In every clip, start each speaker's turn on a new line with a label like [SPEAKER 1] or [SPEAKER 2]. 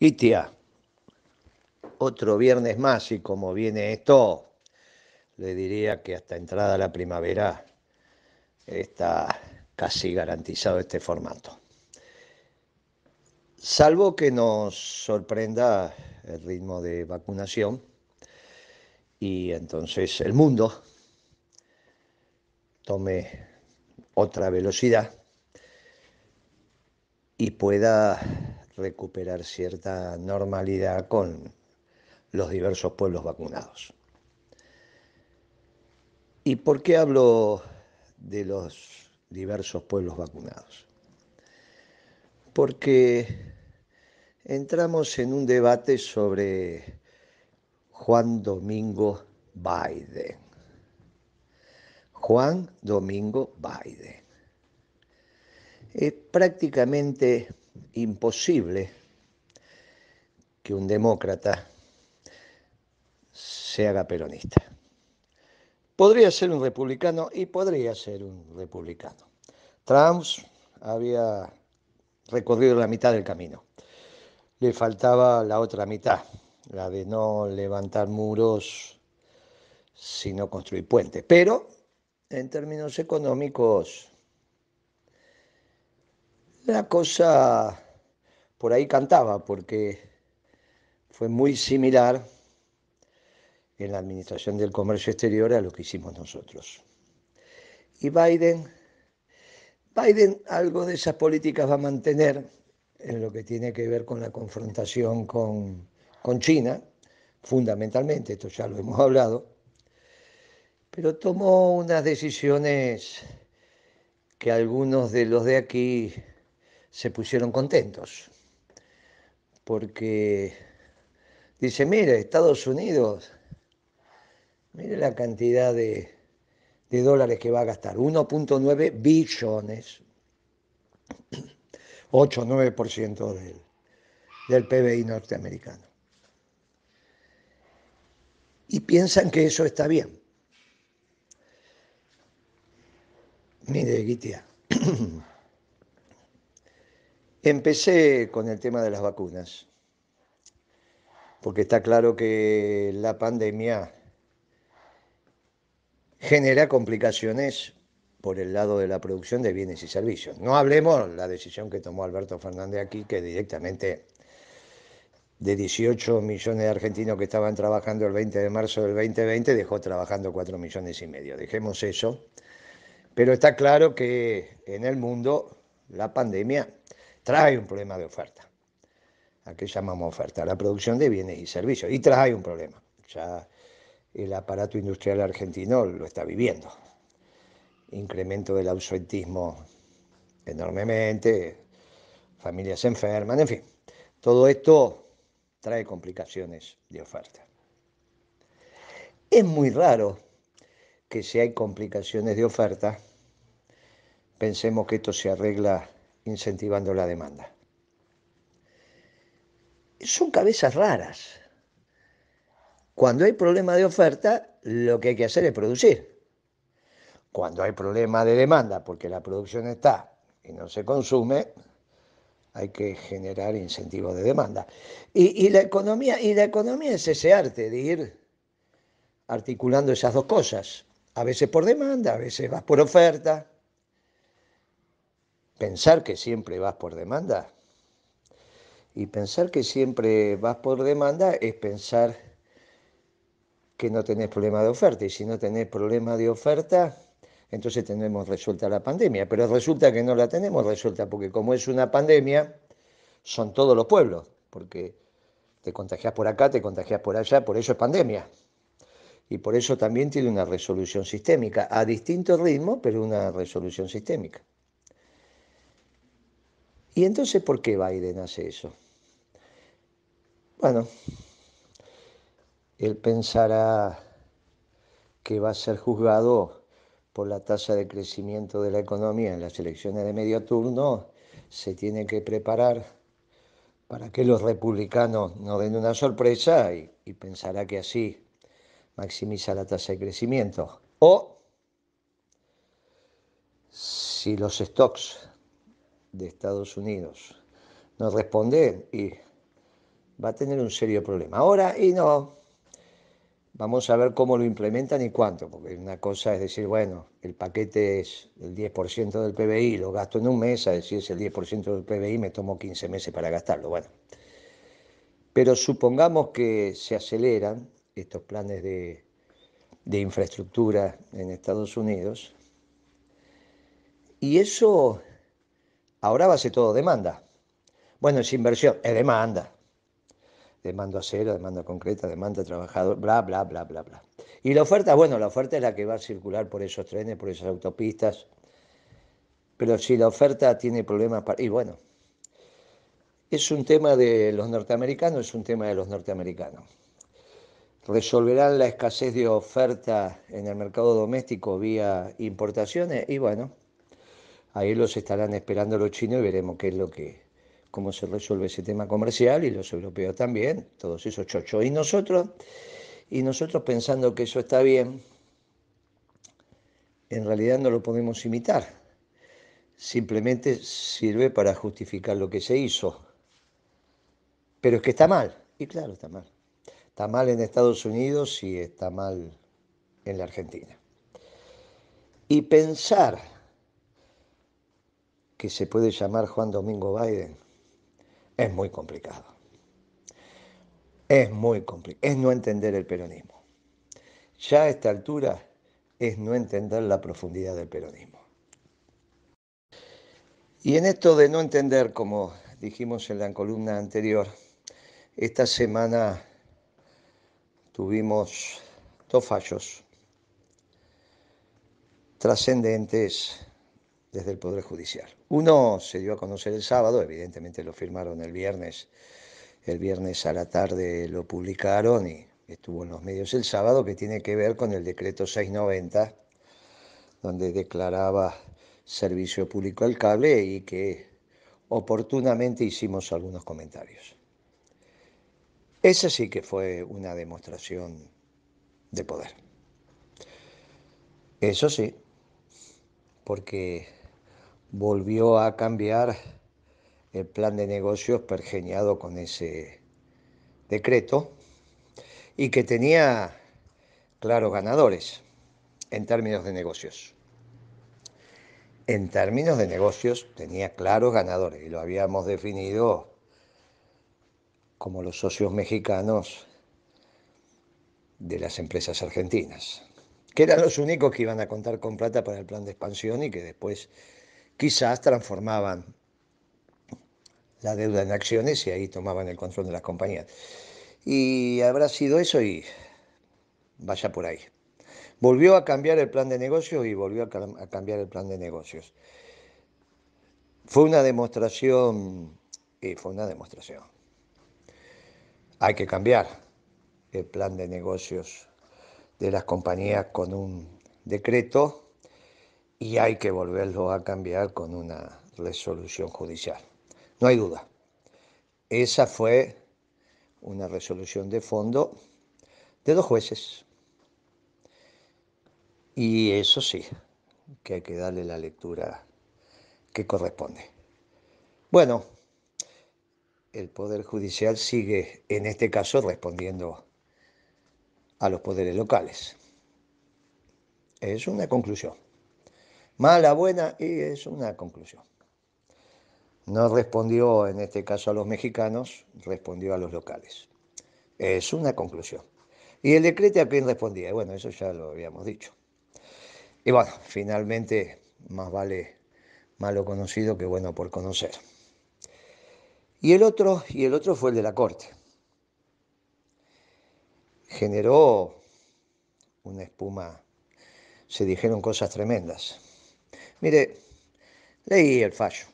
[SPEAKER 1] Itia, otro viernes más y como viene esto, le diría que hasta entrada la primavera está casi garantizado este formato. Salvo que nos sorprenda el ritmo de vacunación y entonces el mundo tome otra velocidad y pueda recuperar cierta normalidad con los diversos pueblos vacunados. ¿Y por qué hablo de los diversos pueblos vacunados? Porque entramos en un debate sobre Juan Domingo Biden. Juan Domingo Biden. es prácticamente imposible que un demócrata se haga peronista. Podría ser un republicano y podría ser un republicano. Trump había recorrido la mitad del camino. Le faltaba la otra mitad, la de no levantar muros, sino construir puentes. Pero en términos económicos, la cosa por ahí cantaba, porque fue muy similar en la administración del comercio exterior a lo que hicimos nosotros. Y Biden, Biden algo de esas políticas va a mantener en lo que tiene que ver con la confrontación con, con China, fundamentalmente, esto ya lo hemos hablado, pero tomó unas decisiones que algunos de los de aquí se pusieron contentos porque dice, mire, Estados Unidos, mire la cantidad de, dólares que va a gastar, 1.9 billones, 8 9% del, del PBI norteamericano. Y piensan que eso está bien. Mire, Gitia. Empecé con el tema de las vacunas, porque está claro que la pandemia genera complicaciones por el lado de la producción de bienes y servicios. No hablemos de la decisión que tomó Alberto Fernández aquí, que directamente de 18 millones de argentinos que estaban trabajando el 20 de marzo del 2020, dejó trabajando 4 millones y medio. Dejemos eso. Pero está claro que en el mundo la pandemia trae un problema de oferta. ¿A qué llamamos oferta? La producción de bienes y servicios. Y trae un problema. Ya el aparato industrial argentino lo está viviendo. Incremento del ausentismo enormemente, familias enferman, en fin. Todo esto trae complicaciones de oferta. Es muy raro que si hay complicaciones de oferta, pensemos que esto se arregla incentivando la demanda. Son cabezas raras. Cuando hay problema de oferta, lo que hay que hacer es producir. Cuando hay problema de demanda, porque la producción está y no se consume, hay que generar incentivos de demanda. Y, la economía, y la economía es ese arte de ir articulando esas dos cosas. A veces por demanda, a veces vas por oferta, pensar que siempre vas por demanda. Y pensar que siempre vas por demanda es pensar que no tenés problema de oferta. Y si no tenés problema de oferta, entonces tenemos resuelta la pandemia. Pero resulta que no la tenemos resuelta, porque como es una pandemia, son todos los pueblos, porque te contagias por acá, te contagias por allá, por eso es pandemia. Y por eso también tiene una resolución sistémica, a distinto ritmo, pero una resolución sistémica. ¿Y entonces por qué Biden hace eso? Bueno, él pensará que va a ser juzgado por la tasa de crecimiento de la economía en las elecciones de medio turno, se tiene que preparar para que los republicanos no den una sorpresa y, y pensará que así maximiza la tasa de crecimiento. O si los stocks de Estados Unidos. Nos responde y va a tener un serio problema. Ahora y no. Vamos a ver cómo lo implementan y cuánto, porque una cosa es decir, bueno, el paquete es el 10% del PBI, lo gasto en un mes, a decir es el 10% del PBI, me tomo 15 meses para gastarlo. Bueno, pero supongamos que se aceleran estos planes de, de infraestructura en Estados Unidos, y eso Ahora va a ser todo demanda. Bueno, es inversión, es demanda. Demanda cero, demanda concreta, demanda trabajador, bla, bla, bla, bla, bla. Y la oferta, bueno, la oferta es la que va a circular por esos trenes, por esas autopistas. Pero si la oferta tiene problemas para... Y bueno, es un tema de los norteamericanos, es un tema de los norteamericanos. ¿Resolverán la escasez de oferta en el mercado doméstico vía importaciones? Y bueno, Ahí los estarán esperando los chinos y veremos qué es lo que, cómo se resuelve ese tema comercial y los europeos también, todos esos chochos. Y nosotros, y nosotros pensando que eso está bien, en realidad no lo podemos imitar. Simplemente sirve para justificar lo que se hizo. Pero es que está mal. Y claro, está mal. Está mal en Estados Unidos y está mal en la Argentina. Y pensar que se puede llamar Juan Domingo Biden, es muy complicado. Es muy complicado. Es no entender el peronismo. Ya a esta altura es no entender la profundidad del peronismo. Y en esto de no entender, como dijimos en la columna anterior, esta semana tuvimos dos fallos trascendentes desde el Poder Judicial. Uno se dio a conocer el sábado, evidentemente lo firmaron el viernes, el viernes a la tarde lo publicaron y estuvo en los medios el sábado, que tiene que ver con el decreto 690, donde declaraba servicio público al cable y que oportunamente hicimos algunos comentarios. Esa sí que fue una demostración de poder. Eso sí, porque volvió a cambiar el plan de negocios pergeñado con ese decreto y que tenía claros ganadores en términos de negocios. En términos de negocios tenía claros ganadores y lo habíamos definido como los socios mexicanos de las empresas argentinas, que eran los únicos que iban a contar con plata para el plan de expansión y que después quizás transformaban la deuda en acciones y ahí tomaban el control de las compañías. Y habrá sido eso y vaya por ahí. Volvió a cambiar el plan de negocios y volvió a, cambiar el plan de negocios. Fue una demostración, y fue una demostración. Hay que cambiar el plan de negocios de las compañías con un decreto y hay que volverlo a cambiar con una resolución judicial. No hay duda. Esa fue una resolución de fondo de dos jueces. Y eso sí, que hay que darle la lectura que corresponde. Bueno, el Poder Judicial sigue, en este caso, respondiendo a los poderes locales. Es una conclusión mala, buena, y es una conclusión. No respondió en este caso a los mexicanos, respondió a los locales. Es una conclusión. ¿Y el decreto a quién respondía? Bueno, eso ya lo habíamos dicho. Y bueno, finalmente, más vale malo conocido que bueno por conocer. Y el otro, y el otro fue el de la corte. Generó una espuma, se dijeron cosas tremendas. Mire, leí el fallo.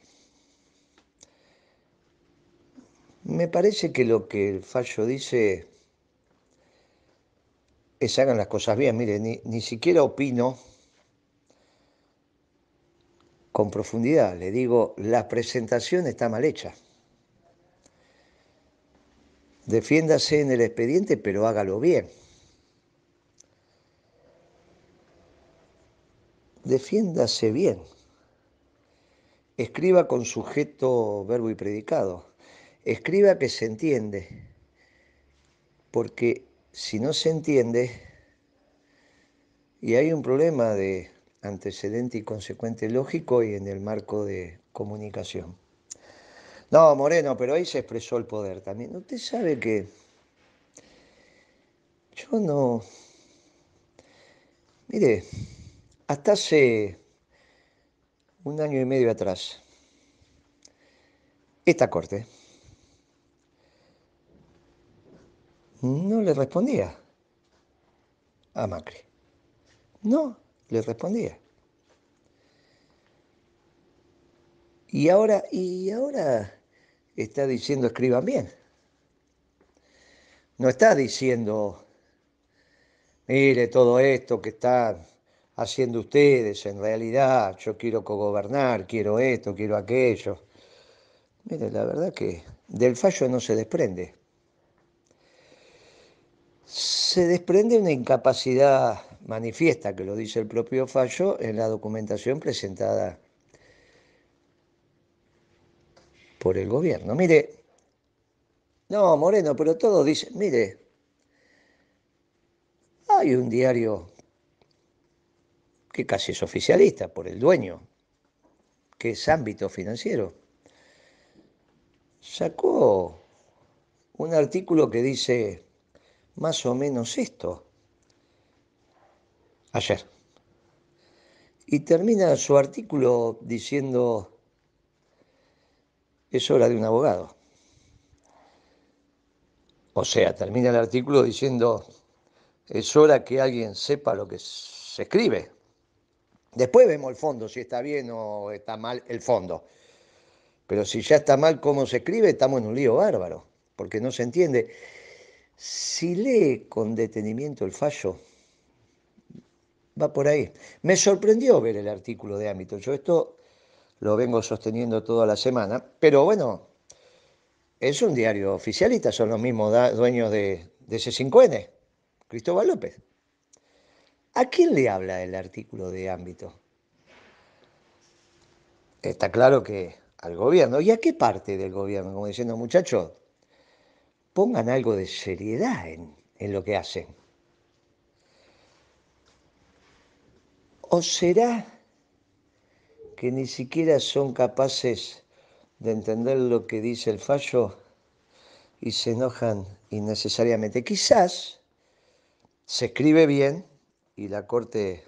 [SPEAKER 1] Me parece que lo que el fallo dice es hagan las cosas bien. Mire, ni, ni siquiera opino con profundidad. Le digo, la presentación está mal hecha. Defiéndase en el expediente, pero hágalo bien. defiéndase bien. Escriba con sujeto, verbo y predicado. Escriba que se entiende, porque si no se entiende, y hay un problema de antecedente y consecuente lógico y en el marco de comunicación. No, Moreno, pero ahí se expresó el poder también. Usted sabe que yo no... Mire, hasta hace un año y medio atrás, esta corte no le respondía a Macri. No le respondía. Y ahora, y ahora está diciendo escriban bien. No está diciendo, mire todo esto que está haciendo ustedes en realidad, yo quiero cogobernar, quiero esto, quiero aquello. Mire, la verdad que del fallo no se desprende. Se desprende una incapacidad manifiesta, que lo dice el propio fallo, en la documentación presentada por el gobierno. Mire, no, Moreno, pero todos dicen, mire, hay un diario que casi es oficialista por el dueño, que es ámbito financiero, sacó un artículo que dice más o menos esto ayer. Y termina su artículo diciendo, es hora de un abogado. O sea, termina el artículo diciendo, es hora que alguien sepa lo que se escribe. Después vemos el fondo, si está bien o está mal el fondo. Pero si ya está mal cómo se escribe, estamos en un lío bárbaro, porque no se entiende. Si lee con detenimiento el fallo, va por ahí. Me sorprendió ver el artículo de ámbito. Yo esto lo vengo sosteniendo toda la semana, pero bueno, es un diario oficialista, son los mismos dueños de, de ese 5N, Cristóbal López. ¿A quién le habla el artículo de ámbito? Está claro que al gobierno. ¿Y a qué parte del gobierno? Como diciendo, muchachos, pongan algo de seriedad en, en lo que hacen. ¿O será que ni siquiera son capaces de entender lo que dice el fallo y se enojan innecesariamente? Quizás se escribe bien, y la Corte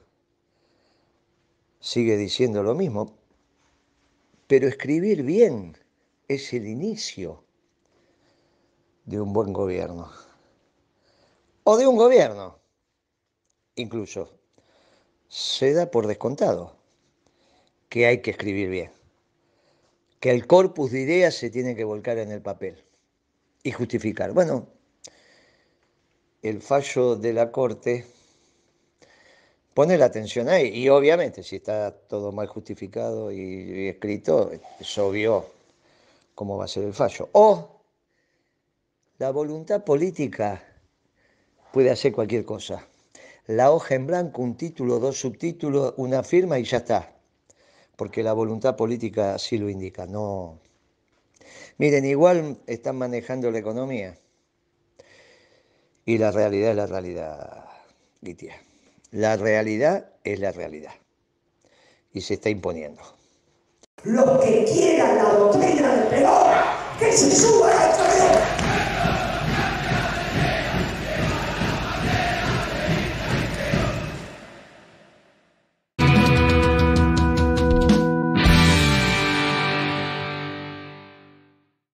[SPEAKER 1] sigue diciendo lo mismo. Pero escribir bien es el inicio de un buen gobierno. O de un gobierno, incluso. Se da por descontado que hay que escribir bien. Que el corpus de ideas se tiene que volcar en el papel y justificar. Bueno, el fallo de la Corte Pone la atención ahí. Y obviamente, si está todo mal justificado y, escrito, es obvio cómo va a ser el fallo. O la voluntad política puede hacer cualquier cosa. La hoja en blanco, un título, dos subtítulos, una firma y ya está. Porque la voluntad política así lo indica. No. Miren, igual están manejando la economía. Y la realidad es la realidad, Gitia. La realidad es la realidad y se está imponiendo. Los que quieran la doctrina del peor, que se suba a la